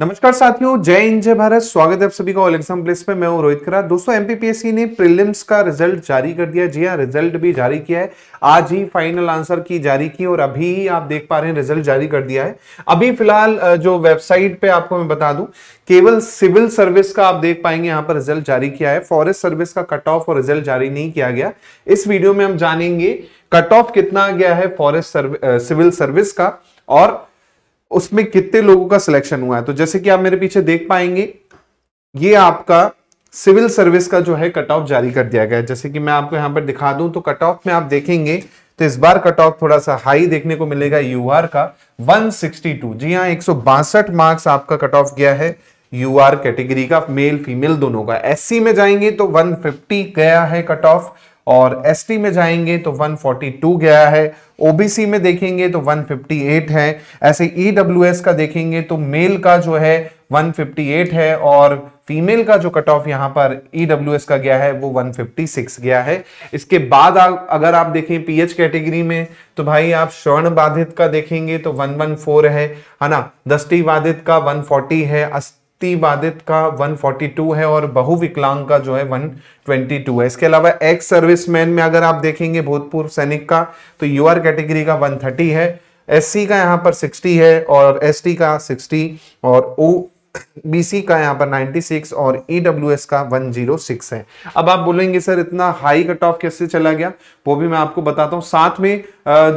नमस्कार साथियों जय हिंद जय भारत स्वागत है आप सभी का ऑल एग्जाम प्लेस पे मैं हूं रोहित खरा दोस्तों एमपीपीएससी ने प्रीलिम्स का रिजल्ट जारी कर दिया जी हां रिजल्ट भी जारी किया है आज ही फाइनल आंसर की जारी की और अभी ही आप देख पा रहे हैं रिजल्ट जारी कर दिया है अभी फिलहाल जो वेबसाइट पे आपको मैं बता दूं केवल सिविल सर्विस का आप देख पाएंगे यहाँ पर रिजल्ट जारी किया है फॉरेस्ट सर्विस का कट ऑफ और रिजल्ट जारी नहीं किया गया इस वीडियो में हम जानेंगे कट ऑफ कितना गया है फॉरेस्ट सिविल सर्विस का और उसमें कितने लोगों का सिलेक्शन हुआ है तो जैसे कि आप मेरे पीछे देख पाएंगे ये आपका सिविल सर्विस का जो है कट ऑफ जारी कर दिया गया है जैसे कि मैं आपको यहां पर दिखा दूं तो कट ऑफ में आप देखेंगे तो इस बार कट ऑफ थोड़ा सा हाई देखने को मिलेगा यूआर का 162 जी हाँ एक मार्क्स आपका कट ऑफ गया है यूआर कैटेगरी का मेल फीमेल दोनों का एससी में जाएंगे तो 150 गया है कट ऑफ और एसटी में जाएंगे तो 142 गया है ओबीसी में देखेंगे तो 158 है ऐसे ईडब्ल्यूएस e का देखेंगे तो मेल का जो है 158 है और फीमेल का जो कट ऑफ यहाँ पर ईडब्ल्यूएस e का गया है वो 156 गया है इसके बाद आ, अगर आप देखें पीएच कैटेगरी में तो भाई आप स्वर्ण बाधित का देखेंगे तो 114 है है ना दस्टी बाधित का 140 है बाधित का 142 है और बहुविकलांग का जो है 122 है इसके अलावा एक्स सर्विसमैन में अगर आप देखेंगे भूतपूर्व सैनिक का तो यूआर कैटेगरी का 130 है एससी का यहाँ पर 60 है और एसटी का 60 और ओ बीसी का यहाँ पर 96 और ईडब्ल्यूएस e का 106 है अब आप बोलेंगे सर इतना हाई कट ऑफ कैसे चला गया वो भी मैं आपको बताता हूँ साथ में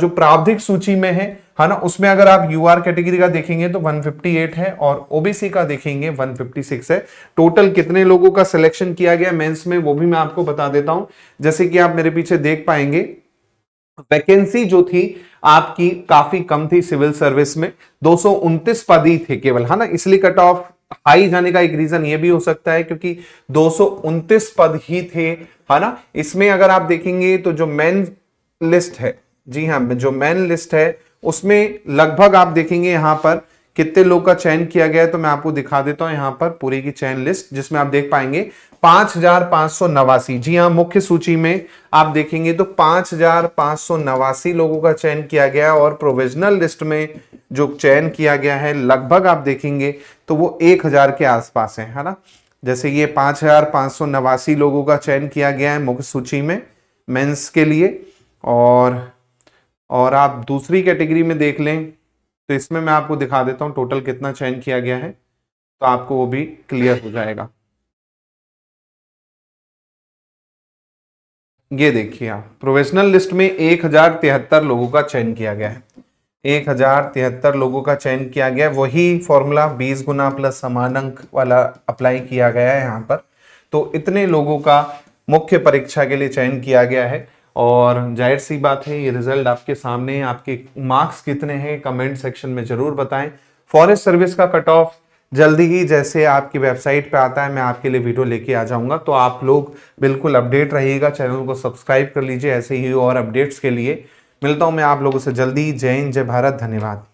जो प्रावधिक सूची में है है ना उसमें अगर आप यू आर कैटेगरी का देखेंगे तो 158 है और ओबीसी का देखेंगे 156 है टोटल कितने लोगों का सिलेक्शन किया गया मेंस में वो भी मैं आपको बता देता हूं जैसे कि आप मेरे पीछे देख पाएंगे वैकेंसी जो थी आपकी काफी कम थी सिविल सर्विस में दो पद ही थे केवल है ना इसलिए कट ऑफ हाई जाने का एक रीजन ये भी हो सकता है क्योंकि दो पद ही थे है ना इसमें अगर आप देखेंगे तो जो मेन लिस्ट है जी हाँ जो मेन लिस्ट है उसमें लगभग आप देखेंगे यहां पर कितने लोग का चयन किया गया है तो मैं आपको दिखा देता हूं यहां पर पूरी की चयन लिस्ट जिसमें आप देख पाएंगे पांच हजार पांच सौ नवासी जी हाँ मुख्य सूची में आप देखेंगे तो पांच हजार पांच सौ नवासी लोगों का चयन किया गया और प्रोविजनल लिस्ट में जो चयन किया गया है लगभग आप देखेंगे तो वो एक हजार के आसपास है है ना जैसे ये पांच हजार पांच सौ नवासी लोगों का चयन किया गया है मुख्य सूची में मेंस के लिए और और आप दूसरी कैटेगरी में देख लें तो इसमें मैं आपको दिखा देता हूं टोटल कितना चयन किया गया है तो आपको वो भी क्लियर हो जाएगा ये देखिए आप प्रोफेशनल लिस्ट में एक हजार तिहत्तर लोगों का चयन किया गया है एक हजार तिहत्तर लोगों का चयन किया गया वही फॉर्मूला बीस गुना प्लस समान अंक वाला अप्लाई किया गया है यहां पर तो इतने लोगों का मुख्य परीक्षा के लिए चयन किया गया है और जाहिर सी बात है ये रिजल्ट आपके सामने आपके मार्क्स कितने हैं कमेंट सेक्शन में ज़रूर बताएं फॉरेस्ट सर्विस का कट ऑफ जल्दी ही जैसे आपकी वेबसाइट पे आता है मैं आपके लिए वीडियो लेके आ जाऊंगा तो आप लोग बिल्कुल अपडेट रहिएगा चैनल को सब्सक्राइब कर लीजिए ऐसे ही और अपडेट्स के लिए मिलता हूँ मैं आप लोगों से जल्दी जय हिंद जय भारत धन्यवाद